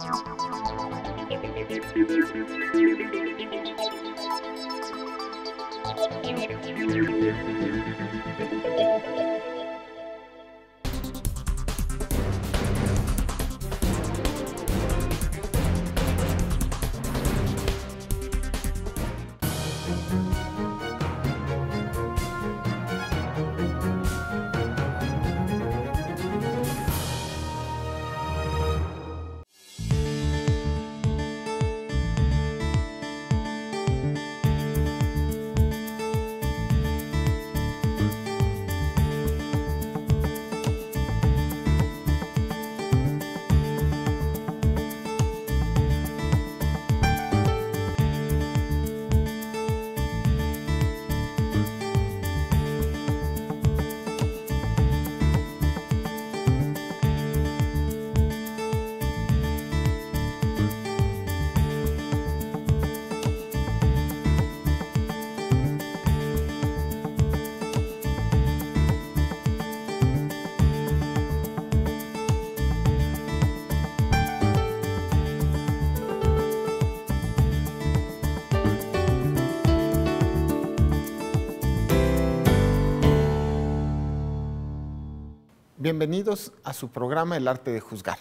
Thank you. Bienvenidos a su programa El arte de juzgar.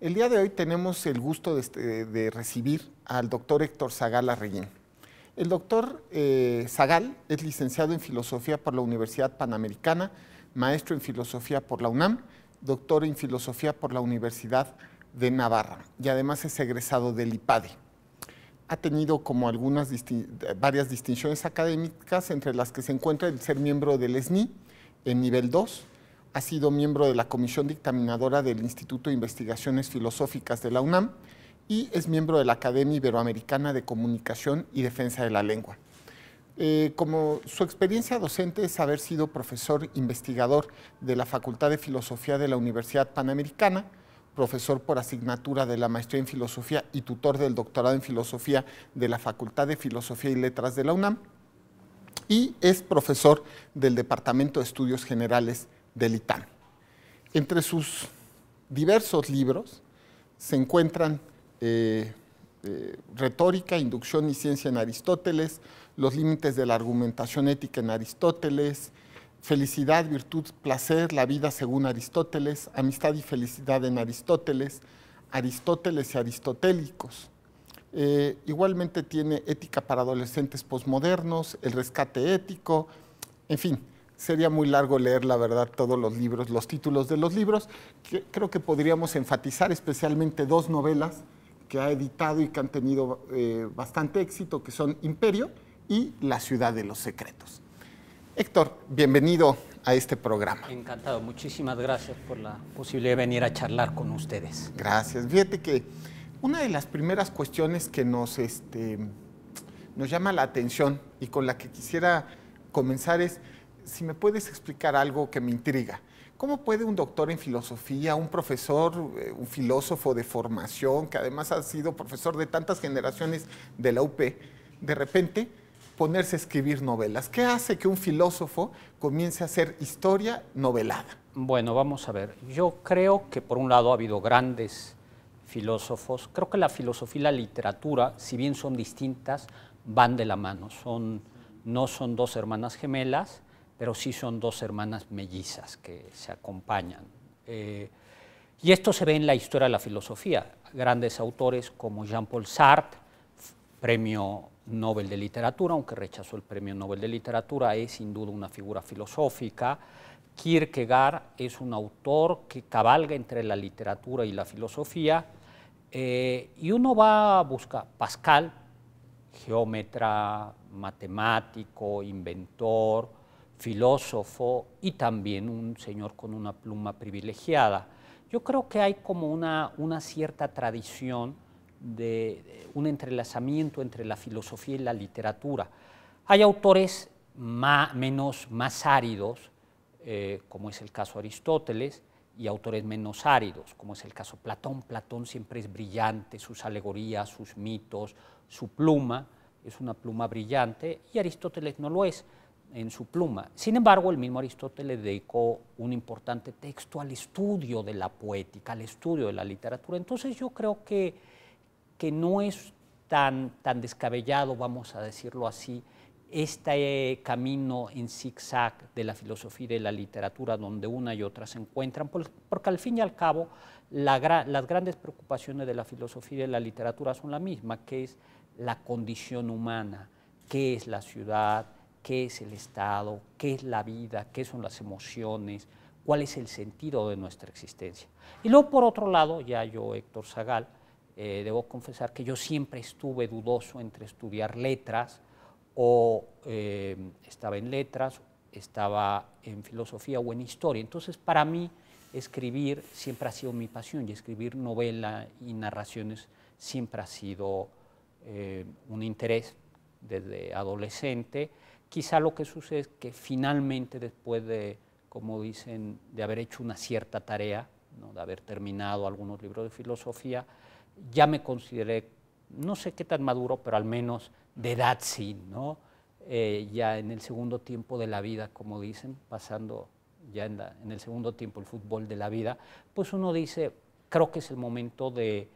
El día de hoy tenemos el gusto de, este, recibir al doctor Héctor Zagal Arreguín. El doctor eh, Zagal es licenciado en Filosofía por la Universidad Panamericana, maestro en Filosofía por la UNAM, doctor en Filosofía por la Universidad de Navarra y además es egresado del IPADE. Ha tenido como algunas varias distinciones académicas, entre las que se encuentra el ser miembro del ESNI en nivel 2, ha sido miembro de la comisión dictaminadora del Instituto de Investigaciones Filosóficas de la UNAM y es miembro de la Academia Iberoamericana de Comunicación y Defensa de la Lengua. Eh, como su experiencia docente es haber sido profesor investigador de la Facultad de Filosofía de la Universidad Panamericana, profesor por asignatura de la Maestría en Filosofía y tutor del doctorado en Filosofía de la Facultad de Filosofía y Letras de la UNAM, y es profesor del Departamento de Estudios Generales del Entre sus diversos libros se encuentran eh, eh, Retórica, Inducción y Ciencia en Aristóteles, Los Límites de la Argumentación Ética en Aristóteles, Felicidad, Virtud, Placer, La Vida según Aristóteles, Amistad y Felicidad en Aristóteles, Aristóteles y Aristotélicos. Eh, igualmente tiene Ética para Adolescentes Postmodernos, El Rescate Ético, en fin, sería muy largo leer, la verdad, todos los libros, los títulos de los libros. creo que podríamos enfatizar especialmente dos novelas que ha editado y que han tenido eh, bastante éxito, que son Imperio y La Ciudad de los Secretos. Héctor, bienvenido a este programa. Encantado, muchísimas gracias por la posibilidad de venir a charlar con ustedes. Gracias. Fíjate que una de las primeras cuestiones que nos, este, nos llama la atención y con la que quisiera comenzar es si me puedes explicar algo que me intriga. ¿Cómo puede un doctor en filosofía, un profesor, eh, un filósofo de formación, que además ha sido profesor de tantas generaciones de la UP, de repente ponerse a escribir novelas? ¿Qué hace que un filósofo comience a hacer historia novelada? Bueno, vamos a ver. Yo creo que por un lado ha habido grandes filósofos. Creo que la filosofía y la literatura, si bien son distintas, van de la mano. Son, no son dos hermanas gemelas pero sí son dos hermanas mellizas que se acompañan. Eh, y esto se ve en la historia de la filosofía. Grandes autores como Jean-Paul Sartre, premio Nobel de Literatura, aunque rechazó el premio Nobel de Literatura, es sin duda una figura filosófica. Kierkegaard es un autor que cabalga entre la literatura y la filosofía. Eh, y uno va a buscar Pascal, geómetra, matemático, inventor, filósofo y también un señor con una pluma privilegiada. Yo creo que hay como una, cierta tradición de, un entrelazamiento entre la filosofía y la literatura. Hay autores más, menos, más áridos, eh, como es el caso Aristóteles, y autores menos áridos, como es el caso Platón. Platón siempre es brillante, sus alegorías, sus mitos, su pluma, es una pluma brillante, y Aristóteles no lo es en su pluma. Sin embargo, el mismo Aristóteles dedicó un importante texto al estudio de la poética, al estudio de la literatura. Entonces yo creo que, que no es tan, tan descabellado, vamos a decirlo así, este camino en zigzag de la filosofía y de la literatura, donde una y otra se encuentran, pues, porque al fin y al cabo las grandes preocupaciones de la filosofía y de la literatura son la misma, que es la condición humana, qué es la ciudad, qué es el Estado, qué es la vida, qué son las emociones, cuál es el sentido de nuestra existencia. Y luego, por otro lado, ya yo, Héctor Zagal, eh, debo confesar que yo siempre estuve dudoso entre estudiar letras o eh, estaba en letras, estaba en filosofía o en historia. Entonces, para mí, escribir siempre ha sido mi pasión y escribir novela y narraciones siempre ha sido eh, un interés desde adolescente Quizá lo que sucede es que finalmente después de, como dicen, de haber hecho una cierta tarea, de haber terminado algunos libros de filosofía, ya me consideré, no sé qué tan maduro, pero al menos de edad sí, ¿no? Eh, ya en el segundo tiempo de la vida, como dicen, pasando ya en, el segundo tiempo el fútbol de la vida, pues uno dice, creo que es el momento de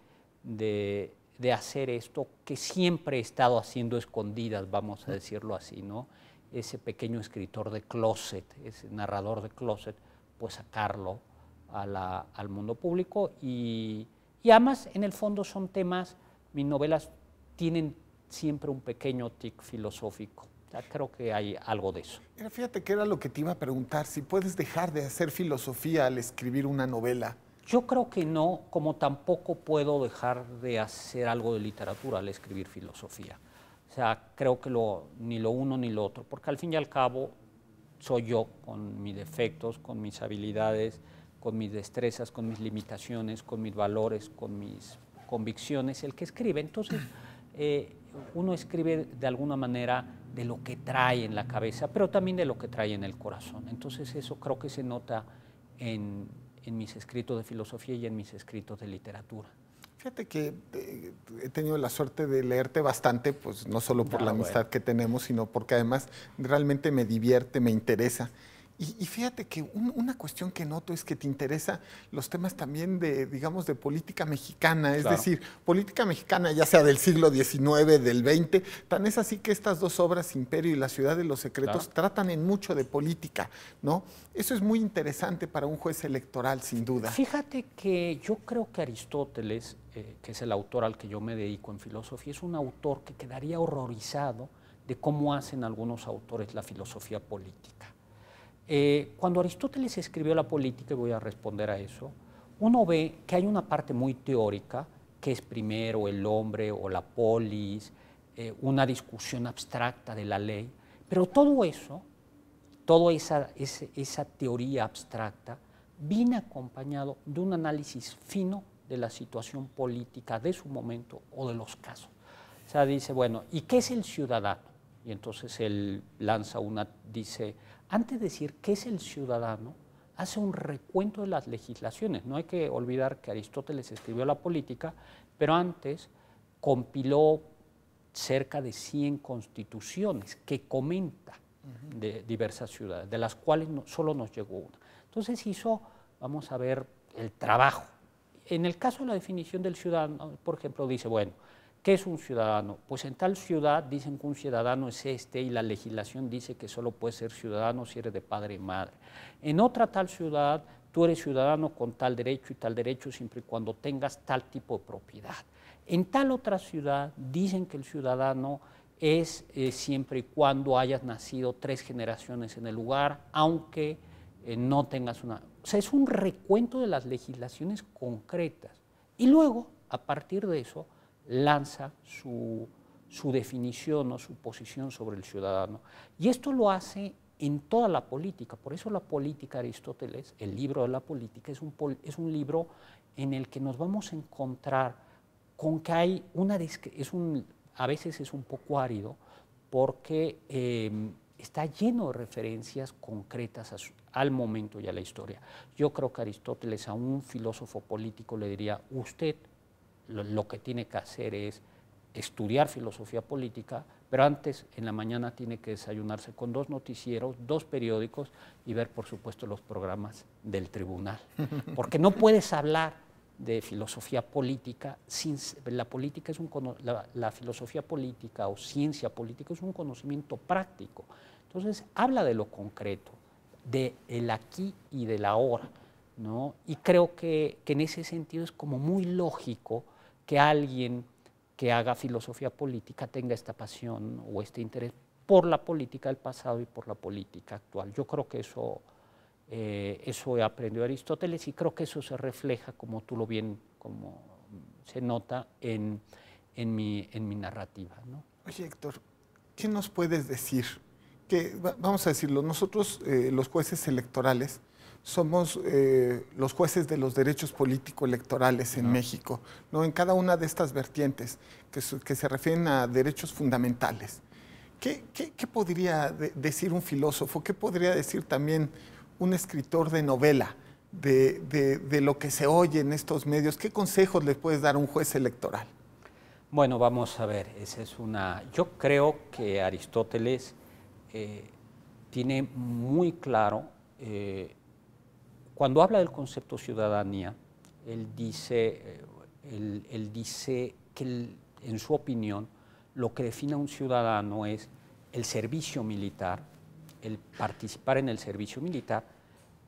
de hacer esto que siempre he estado haciendo escondidas, vamos a decirlo así, ¿no? Ese pequeño escritor de closet, ese narrador de closet, pues sacarlo al mundo público y, y además en el fondo son temas, mis novelas tienen siempre un pequeño tic filosófico. creo que hay algo de eso. fíjate que era lo que te iba a preguntar, si puedes dejar de hacer filosofía al escribir una novela. Yo creo que no, como tampoco puedo dejar de hacer algo de literatura al escribir filosofía. O sea, creo que lo, ni lo uno ni lo otro, porque al fin y al cabo soy yo con mis defectos, con mis habilidades, con mis destrezas, con mis limitaciones, con mis valores, con mis convicciones, el que escribe. Entonces, eh, uno escribe de alguna manera de lo que trae en la cabeza, pero también de lo que trae en el corazón. Entonces, eso creo que se nota en en mis escritos de filosofía y en mis escritos de literatura. Fíjate que eh, he tenido la suerte de leerte bastante, pues no solo por ah, la amistad que tenemos, sino porque además realmente me divierte, me interesa. Y, fíjate que una cuestión que noto es que te interesa los temas también de, digamos, de política mexicana, es decir, política mexicana ya sea del siglo XIX, del XX, tan es así que estas dos obras, Imperio y la ciudad de los secretos, tratan en mucho de política, ¿no? Eso es muy interesante para un juez electoral, sin duda. Fíjate que yo creo que Aristóteles, eh, que es el autor al que yo me dedico en filosofía, es un autor que quedaría horrorizado de cómo hacen algunos autores la filosofía política. Eh, cuando Aristóteles escribió la política, y voy a responder a eso, uno ve que hay una parte muy teórica, que es primero el hombre o la polis, eh, una discusión abstracta de la ley, pero todo eso, toda esa, esa teoría abstracta, viene acompañado de un análisis fino de la situación política de su momento o de los casos. O sea, dice, bueno, ¿y qué es el ciudadano? Y entonces él lanza una, dice, antes de decir qué es el ciudadano, hace un recuento de las legislaciones. No hay que olvidar que Aristóteles escribió la política, pero antes compiló cerca de 100 constituciones que comenta de diversas ciudades, de las cuales solo nos llegó una. Entonces hizo, vamos a ver, el trabajo. En el caso de la definición del ciudadano, por ejemplo, dice, bueno, ¿Qué es un ciudadano? Pues en tal ciudad dicen que un ciudadano es este y la legislación dice que solo puede ser ciudadano si eres de padre y madre. En otra tal ciudad, tú eres ciudadano con tal derecho y tal derecho siempre y cuando tengas tal tipo de propiedad. En tal otra ciudad dicen que el ciudadano es eh, siempre y cuando hayas nacido tres generaciones en el lugar, aunque eh, no tengas una... O sea, es un recuento de las legislaciones concretas. Y luego, a partir de eso, lanza su, definición o su posición sobre el ciudadano. Y esto lo hace en toda la política. Por eso la política Aristóteles, el libro de la política, es un, es un libro en el que nos vamos a encontrar con que hay una... Es un, a veces es un poco árido porque em, está lleno de referencias concretas al momento y a la historia. Yo creo que Aristóteles a un filósofo político le diría, usted lo, que tiene que hacer es estudiar filosofía política, pero antes en la mañana tiene que desayunarse con dos noticieros, dos periódicos y ver por supuesto los programas del tribunal. Porque no puedes hablar de filosofía política sin la política es un la, filosofía política o ciencia política es un conocimiento práctico. Entonces habla de lo concreto, de el aquí y del ahora, Y creo que, que en ese sentido es como muy lógico que alguien que haga filosofía política tenga esta pasión o este interés por la política del pasado y por la política actual. Yo creo que eso, eh, eso aprendió Aristóteles y creo que eso se refleja, como tú lo bien, como se nota en, en, mi, en mi narrativa. ¿no? Oye, Héctor, ¿qué nos puedes decir? Que, vamos a decirlo, nosotros eh, los jueces electorales somos eh, los jueces de los derechos político-electorales en México, ¿no? en cada una de estas vertientes que, se refieren a derechos fundamentales. ¿Qué, podría decir un filósofo? ¿Qué podría decir también un escritor de novela de, lo que se oye en estos medios? ¿Qué consejos le puedes dar a un juez electoral? Bueno, vamos a ver, esa es una. Yo creo que Aristóteles eh, tiene muy claro eh, cuando habla del concepto ciudadanía, él dice, eh, él, dice que, en su opinión, lo que define a un ciudadano es el servicio militar, el participar en el servicio militar,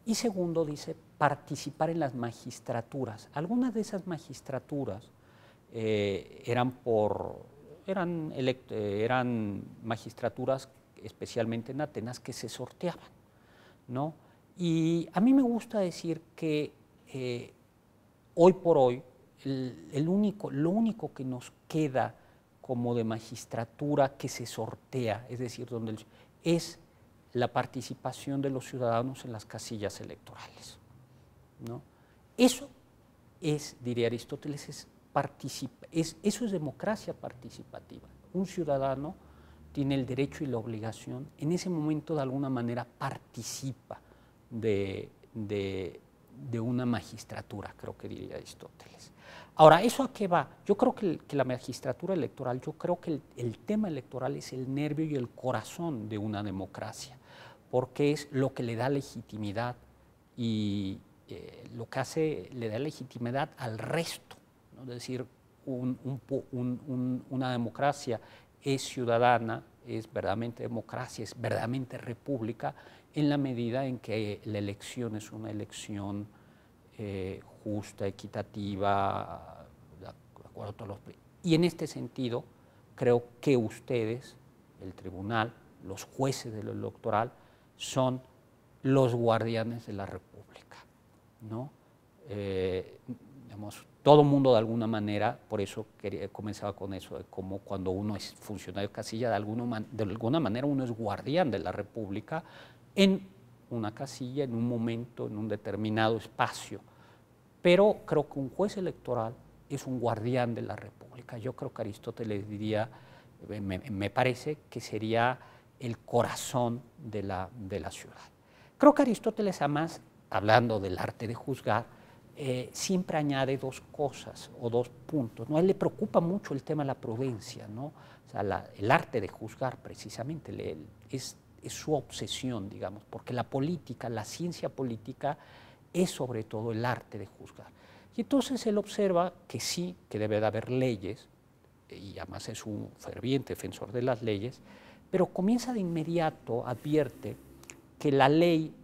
y segundo, dice, participar en las magistraturas. Algunas de esas magistraturas eh, eran por eran, eh, eran magistraturas, especialmente en Atenas, que se sorteaban, ¿no? Y a mí me gusta decir que eh, hoy por hoy único, lo único que nos queda como de magistratura que se sortea, es decir, donde es la participación de los ciudadanos en las casillas electorales. Eso es, diría Aristóteles, es, eso es democracia participativa. Un ciudadano tiene el derecho y la obligación, en ese momento de alguna manera participa de, de, de una magistratura, creo que diría Aristóteles. Ahora, ¿eso a qué va? Yo creo que, que la magistratura electoral, yo creo que el, el, tema electoral es el nervio y el corazón de una democracia, porque es lo que le da legitimidad y eh, lo que hace, le da legitimidad al resto. ¿no? Es decir, una democracia es ciudadana, es verdaderamente democracia, es verdaderamente república, en la medida en que la elección es una elección eh, justa, equitativa, de acuerdo a todos los... Y en este sentido, creo que ustedes, el tribunal, los jueces del electoral, son los guardianes de la República. ¿no? Eh, todo mundo de alguna manera, por eso comenzaba con eso, de cómo cuando uno es funcionario de casilla, de alguna, de alguna manera uno es guardián de la República, en una casilla, en un momento, en un determinado espacio. Pero creo que un juez electoral es un guardián de la República. Yo creo que Aristóteles diría, eh, me, parece que sería el corazón de la, de la ciudad. Creo que Aristóteles además, hablando del arte de juzgar, eh, siempre añade dos cosas o dos puntos. ¿no? A él le preocupa mucho el tema de la prudencia, ¿no? el arte de juzgar precisamente le, es es su obsesión, digamos, porque la política, la ciencia política es sobre todo el arte de juzgar. Y entonces él observa que sí, que debe de haber leyes, y además es un ferviente defensor de las leyes, pero comienza de inmediato, advierte que la ley,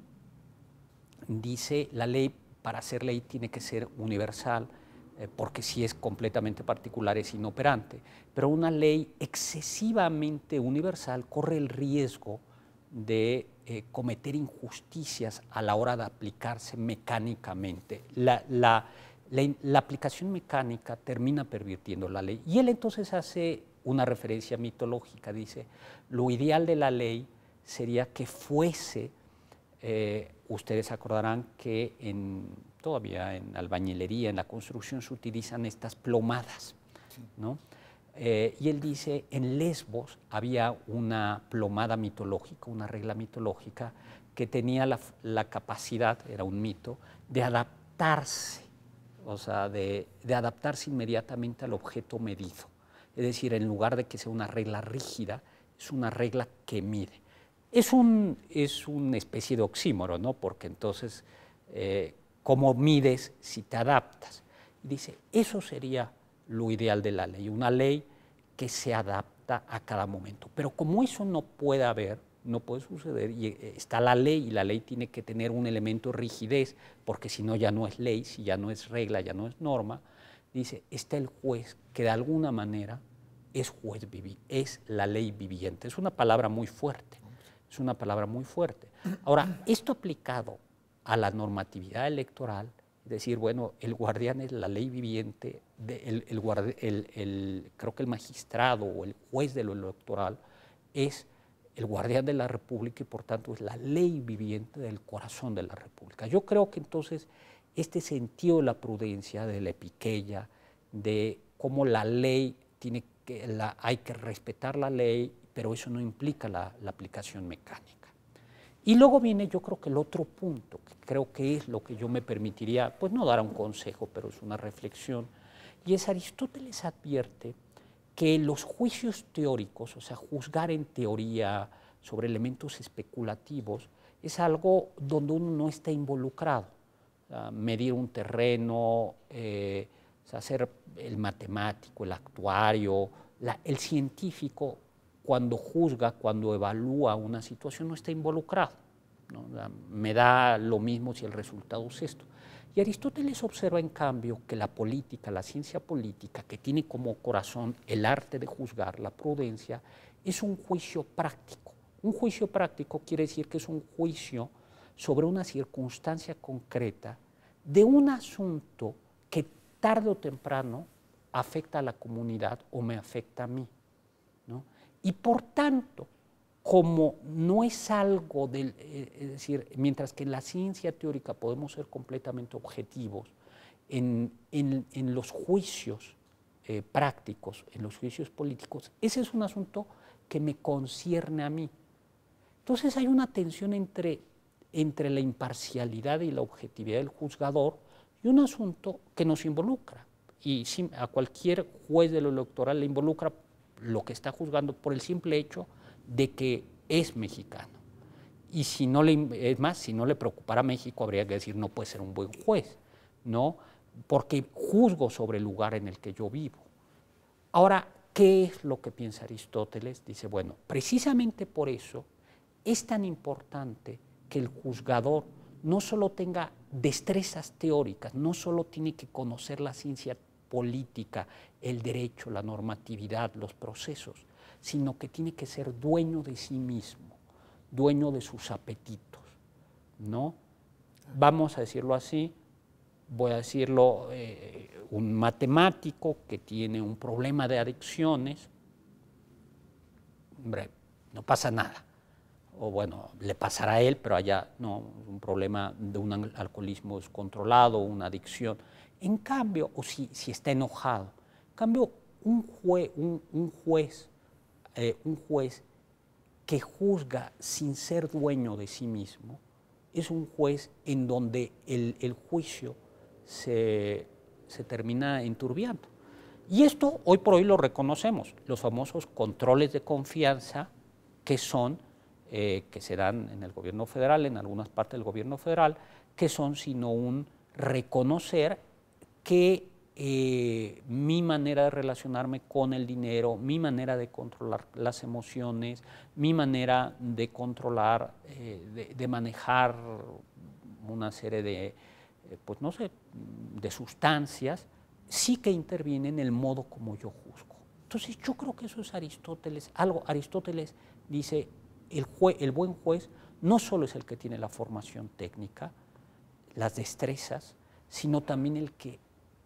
dice, la ley para ser ley tiene que ser universal, eh, porque si es completamente particular es inoperante, pero una ley excesivamente universal corre el riesgo de eh, cometer injusticias a la hora de aplicarse mecánicamente. La, aplicación mecánica termina pervirtiendo la ley. Y él entonces hace una referencia mitológica, dice, lo ideal de la ley sería que fuese, eh, ustedes acordarán que todavía en albañilería, en la construcción se utilizan estas plomadas, ¿no? Eh, y él dice, en Lesbos había una plomada mitológica, una regla mitológica, que tenía la, capacidad, era un mito, de adaptarse, o sea, de, adaptarse inmediatamente al objeto medido. Es decir, en lugar de que sea una regla rígida, es una regla que mide. Es, un, una especie de oxímoro, ¿no? Porque entonces, eh, ¿cómo mides si te adaptas? Y dice, eso sería lo ideal de la ley, una ley que se adapta a cada momento. Pero como eso no puede haber, no puede suceder, y eh, está la ley y la ley tiene que tener un elemento rigidez, porque si no ya no es ley, si ya no es regla, ya no es norma, dice, está el juez que de alguna manera es juez viviente, es la ley viviente. Es una palabra muy fuerte, es una palabra muy fuerte. Ahora, esto aplicado a la normatividad electoral decir, bueno, el guardián es la ley viviente, creo que el magistrado o el juez de lo electoral es el guardián de la República y por tanto es la ley viviente del corazón de la República. Yo creo que entonces este sentido de la prudencia, de la epiqueya, de cómo la ley tiene que, hay que respetar la ley, pero eso no implica la aplicación mecánica. Y luego viene yo creo que el otro punto, que creo que es lo que yo me permitiría, pues no dar un consejo, pero es una reflexión, y es Aristóteles advierte que los juicios teóricos, o sea, juzgar en teoría sobre elementos especulativos, es algo donde uno no está involucrado. medir un terreno, eh, hacer el matemático, el actuario, el científico, cuando juzga, cuando evalúa una situación, no está involucrado. Me da lo mismo si el resultado es esto. Y Aristóteles observa, en cambio, que la política, la ciencia política, que tiene como corazón el arte de juzgar, la prudencia, es un juicio práctico. Un juicio práctico quiere decir que es un juicio sobre una circunstancia concreta de un asunto que tarde o temprano afecta a la comunidad o me afecta a mí. ¿no? Y por tanto, como no es algo del, eh, eh, es decir, mientras que en la ciencia teórica podemos ser completamente objetivos, en, los juicios eh, prácticos, en los juicios políticos, ese es un asunto que me concierne a mí. Entonces hay una tensión entre, entre la imparcialidad y la objetividad del juzgador y un asunto que nos involucra. Y a cualquier juez de lo electoral le involucra lo que está juzgando por el simple hecho de que es mexicano. Y si no le, es más, si no le preocupara a México, habría que decir, no puede ser un buen juez, ¿no? Porque juzgo sobre el lugar en el que yo vivo. Ahora, ¿qué es lo que piensa Aristóteles? Dice, bueno, precisamente por eso es tan importante que el juzgador no solo tenga destrezas teóricas, no solo tiene que conocer la ciencia política, el derecho, la normatividad, los procesos, sino que tiene que ser dueño de sí mismo, dueño de sus apetitos, ¿no? Vamos a decirlo así, voy a decirlo, eh, un matemático que tiene un problema de adicciones, hombre, no pasa nada. O bueno, le pasará a él, pero allá no, un problema de un alcoholismo descontrolado, una adicción en cambio, o si, está enojado, en cambio, un, un, juez, eh, un juez que juzga sin ser dueño de sí mismo, es un juez en donde el, juicio se, termina enturbiando. Y esto hoy por hoy lo reconocemos, los famosos controles de confianza que son, eh, que se dan en el gobierno federal, en algunas partes del gobierno federal, que son sino un reconocer que eh, mi manera de relacionarme con el dinero, mi manera de controlar las emociones, mi manera de controlar, eh, de, manejar una serie de, eh, pues no sé, de sustancias, sí que interviene en el modo como yo juzgo. Entonces yo creo que eso es Aristóteles, algo, Aristóteles dice, el, el buen juez no solo es el que tiene la formación técnica, las destrezas, sino también el que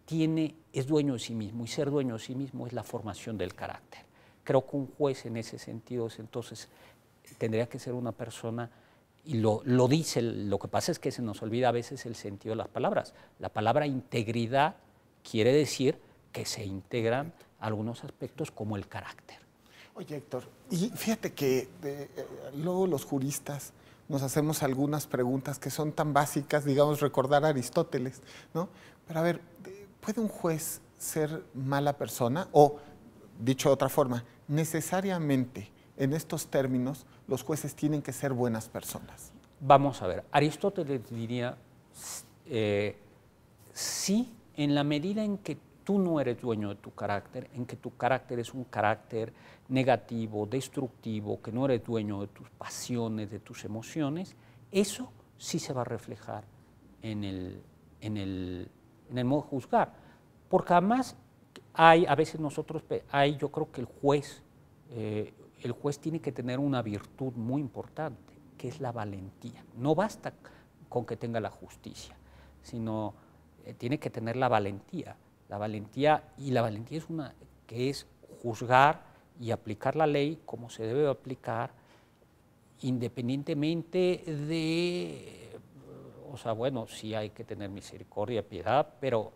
tiene, es dueño de sí mismo y ser dueño de sí mismo es la formación del carácter. Creo que un juez en ese sentido es, entonces tendría que ser una persona, y lo, dice, lo que pasa es que se nos olvida a veces el sentido de las palabras. La palabra integridad quiere decir que se integran algunos aspectos como el carácter. Oye, Héctor, y fíjate que eh, eh, luego los juristas nos hacemos algunas preguntas que son tan básicas, digamos, recordar a Aristóteles, ¿no? Pero a ver, ¿puede un juez ser mala persona? O, dicho de otra forma, necesariamente en estos términos los jueces tienen que ser buenas personas. Vamos a ver, Aristóteles diría, eh, sí, en la medida en que tú no eres dueño de tu carácter, en que tu carácter es un carácter negativo, destructivo, que no eres dueño de tus pasiones, de tus emociones, eso sí se va a reflejar en el en el modo de juzgar. Porque además hay, a veces nosotros, hay, yo creo que el juez, eh, el juez tiene que tener una virtud muy importante, que es la valentía. No basta con que tenga la justicia, sino eh, tiene que tener la valentía. La valentía, y la valentía es una que es juzgar y aplicar la ley como se debe aplicar, independientemente de o sea, bueno, sí hay que tener misericordia, piedad, pero,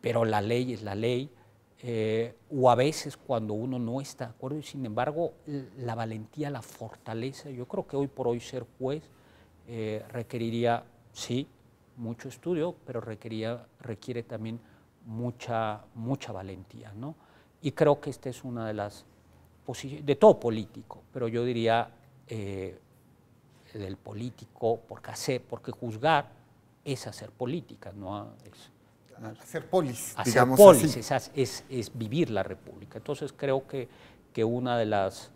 pero la ley es la ley. Eh, o a veces cuando uno no está de acuerdo y sin embargo la valentía, la fortaleza, yo creo que hoy por hoy ser juez eh, requeriría, sí, mucho estudio, pero requería, requiere también mucha, mucha valentía. Y creo que esta es una de las posiciones, de todo político, pero yo diría eh, del político, porque, hacer, porque juzgar es hacer política, no es, hacer polis. digamos Es, vivir la república. Entonces creo que, que una de las,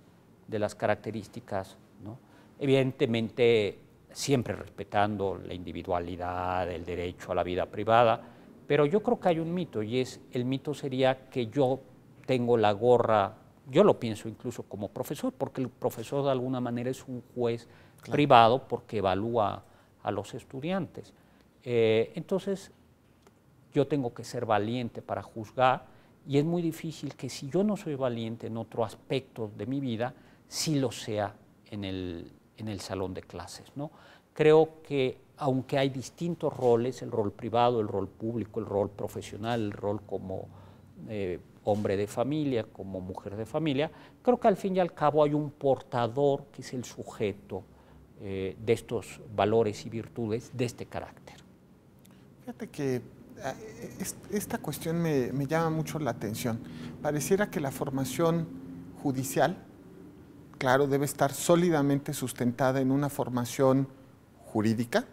de las características, ¿no? evidentemente siempre respetando la individualidad, el derecho a la vida privada, pero yo creo que hay un mito y es el mito sería que yo tengo la gorra yo lo pienso incluso como profesor, porque el profesor de alguna manera es un juez privado porque evalúa a los estudiantes. Eh, entonces, yo tengo que ser valiente para juzgar y es muy difícil que si yo no soy valiente en otro aspecto de mi vida, sí lo sea en el, en el salón de clases. ¿no? Creo que aunque hay distintos roles, el rol privado, el rol público, el rol profesional, el rol como eh, hombre de familia como mujer de familia, creo que al fin y al cabo hay un portador que es el sujeto eh, de estos valores y virtudes de este carácter. Fíjate que ah, eh, esta cuestión me, llama mucho la atención. Pareciera que la formación judicial, claro, debe estar sólidamente sustentada en una formación jurídica,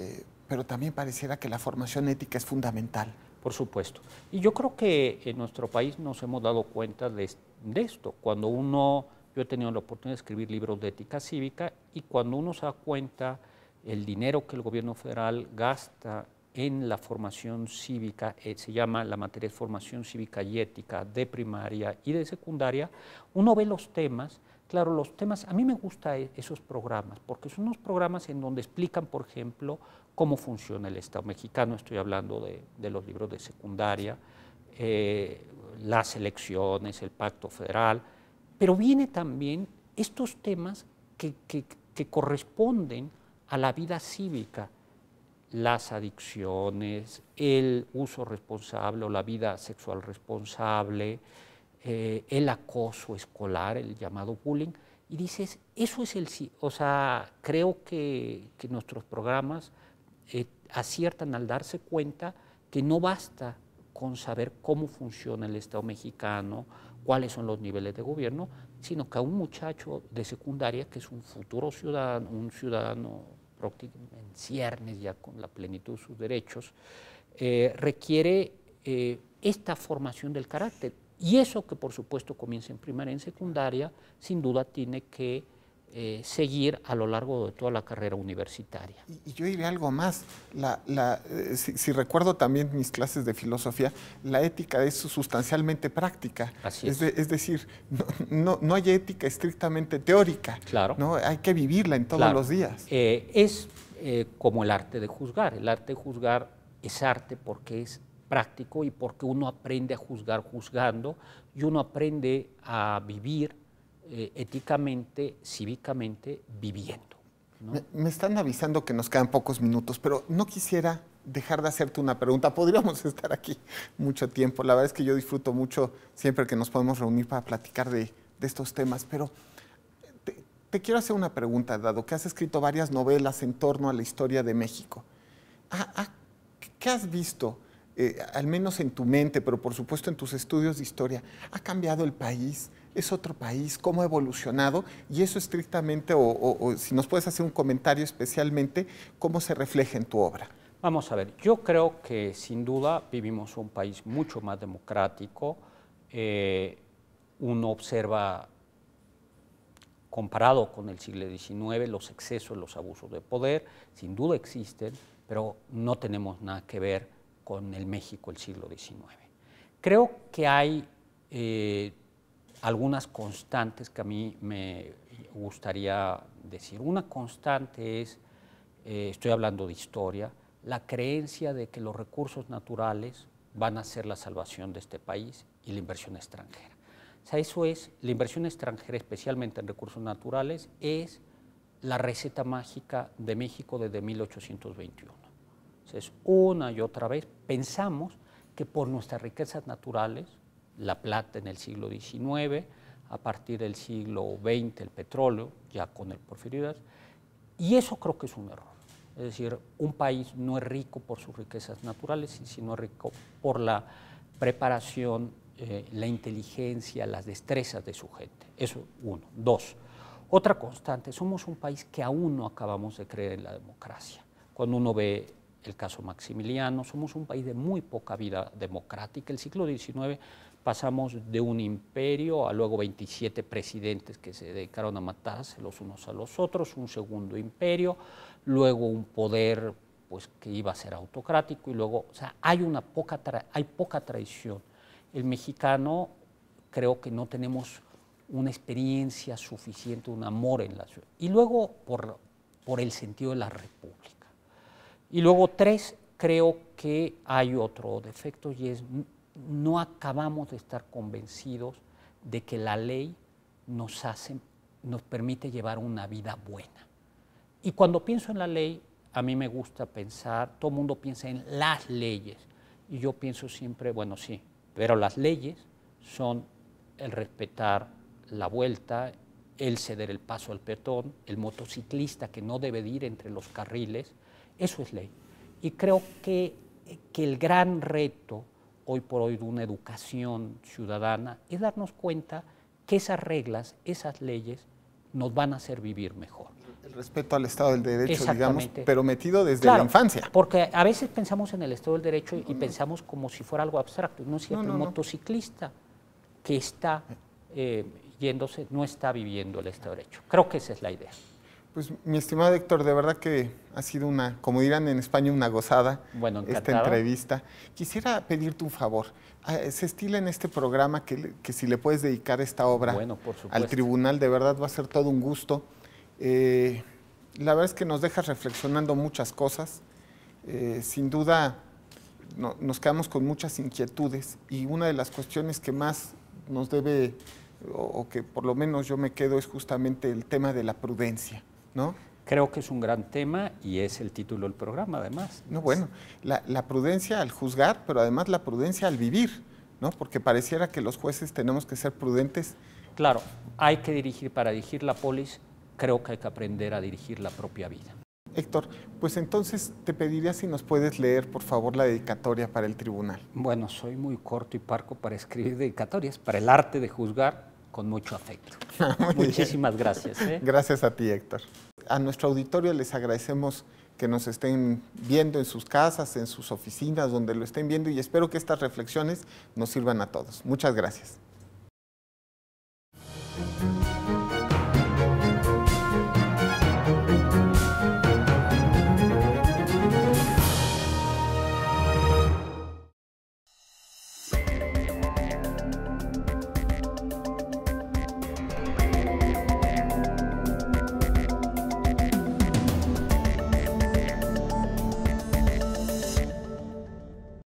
eh, pero también pareciera que la formación ética es fundamental. Por supuesto. Y yo creo que en nuestro país nos hemos dado cuenta de, esto. Cuando uno, yo he tenido la oportunidad de escribir libros de ética cívica y cuando uno se da cuenta el dinero que el gobierno federal gasta en la formación cívica, eh, se llama la materia de formación cívica y ética de primaria y de secundaria, uno ve los temas Claro, los temas, a mí me gustan e, esos programas, porque son unos programas en donde explican, por ejemplo, cómo funciona el Estado mexicano, estoy hablando de, los libros de secundaria, eh, las elecciones, el pacto federal, pero viene también estos temas que corresponden a la vida cívica, las adicciones, el uso responsable o la vida sexual responsable, eh, el acoso escolar, el llamado bullying, y dices, eso es el... O sea, creo que, nuestros programas eh, aciertan al darse cuenta que no basta con saber cómo funciona el Estado mexicano, cuáles son los niveles de gobierno, sino que a un muchacho de secundaria que es un futuro ciudadano, un ciudadano en ciernes ya con la plenitud de sus derechos, eh, requiere esta formación del carácter. Y eso que por supuesto comienza en primaria y en secundaria, sin duda tiene que eh, seguir a lo largo de toda la carrera universitaria. Y, yo diré algo más, eh, si, recuerdo también mis clases de filosofía, la ética es sustancialmente práctica. es. decir, no, no, hay ética estrictamente teórica. Claro. ¿no? Hay que vivirla en todos los días. Eh, es como el arte de juzgar. El arte de juzgar es arte porque es práctico y porque uno aprende a juzgar juzgando y uno aprende a vivir eh, éticamente, cívicamente, viviendo. Me, están avisando que nos quedan pocos minutos, pero no quisiera dejar de hacerte una pregunta. Podríamos estar aquí mucho tiempo. La verdad es que yo disfruto mucho siempre que nos podemos reunir para platicar de, estos temas, pero te, quiero hacer una pregunta, dado que has escrito varias novelas en torno a la historia de México. ¿Ah, ah qué has visto? Eh, al menos en tu mente, pero por supuesto en tus estudios de historia, ha cambiado el país, es otro país, cómo ha evolucionado y eso estrictamente, o, si nos puedes hacer un comentario especialmente, cómo se refleja en tu obra. Vamos a ver, yo creo que sin duda vivimos un país mucho más democrático. Eh, uno observa, comparado con el siglo XIX, los excesos, los abusos de poder, sin duda existen, pero no tenemos nada que ver con el México del siglo XIX. Creo que hay eh, algunas constantes que a mí me gustaría decir. Una constante es, eh, estoy hablando de historia, la creencia de que los recursos naturales van a ser la salvación de este país y la inversión extranjera. O sea, eso es, la inversión extranjera, especialmente en recursos naturales, es la receta mágica de México desde 1821. Entonces, una y otra vez pensamos que por nuestras riquezas naturales, la plata en el siglo XIX, a partir del siglo XX el petróleo, ya con el porfirio, y eso creo que es un error. Es decir, un país no es rico por sus riquezas naturales, sino rico por la preparación, eh, la inteligencia, las destrezas de su gente. Eso uno. Dos, otra constante, somos un país que aún no acabamos de creer en la democracia. Cuando uno ve el caso Maximiliano, somos un país de muy poca vida democrática. El siglo XIX pasamos de un imperio a luego 27 presidentes que se dedicaron a matarse los unos a los otros, un segundo imperio, luego un poder pues, que iba a ser autocrático y luego, o sea, hay, una poca, hay poca traición. El mexicano creo que no tenemos una experiencia suficiente, un amor en la ciudad. Y luego por, por el sentido de la república. Y luego tres, creo que hay otro defecto y es no acabamos de estar convencidos de que la ley nos, hace, nos permite llevar una vida buena. Y cuando pienso en la ley, a mí me gusta pensar, todo el mundo piensa en las leyes. Y yo pienso siempre, bueno, sí, pero las leyes son el respetar la vuelta, el ceder el paso al peatón, el motociclista que no debe ir entre los carriles, eso es ley. Y creo que, que el gran reto hoy por hoy de una educación ciudadana es darnos cuenta que esas reglas, esas leyes, nos van a hacer vivir mejor. El respeto al Estado del Derecho, digamos, pero metido desde la infancia. Porque a veces pensamos en el Estado del Derecho y pensamos como si fuera algo abstracto. No es cierto, un motociclista que está eh, yéndose no está viviendo el Estado del Derecho. Creo que esa es la idea. Pues mi estimado Héctor, de verdad que ha sido una, como dirán en España, una gozada esta entrevista. Quisiera pedirte un favor. Ah, se estila en este programa que, que si le puedes dedicar esta obra al tribunal, de verdad va a ser todo un gusto. Eh, la verdad es que nos dejas reflexionando muchas cosas. Eh, sin duda nos quedamos con muchas inquietudes y una de las cuestiones que más nos debe, o que por lo menos yo me quedo, es justamente el tema de la prudencia. ¿no? Creo que es un gran tema y es el título del programa, además. No, bueno, la, prudencia al juzgar, pero además la prudencia al vivir, ¿no? Porque pareciera que los jueces tenemos que ser prudentes. Claro, hay que dirigir, para dirigir la polis, creo que hay que aprender a dirigir la propia vida. Héctor, pues entonces te pediría si nos puedes leer, por favor, la dedicatoria para el tribunal. Bueno, soy muy corto y parco para escribir dedicatorias, para el arte de juzgar, con mucho afecto. Muchísimas gracias. ¿eh? Gracias a ti, Héctor. A nuestro auditorio les agradecemos que nos estén viendo en sus casas, en sus oficinas, donde lo estén viendo y espero que estas reflexiones nos sirvan a todos. Muchas gracias.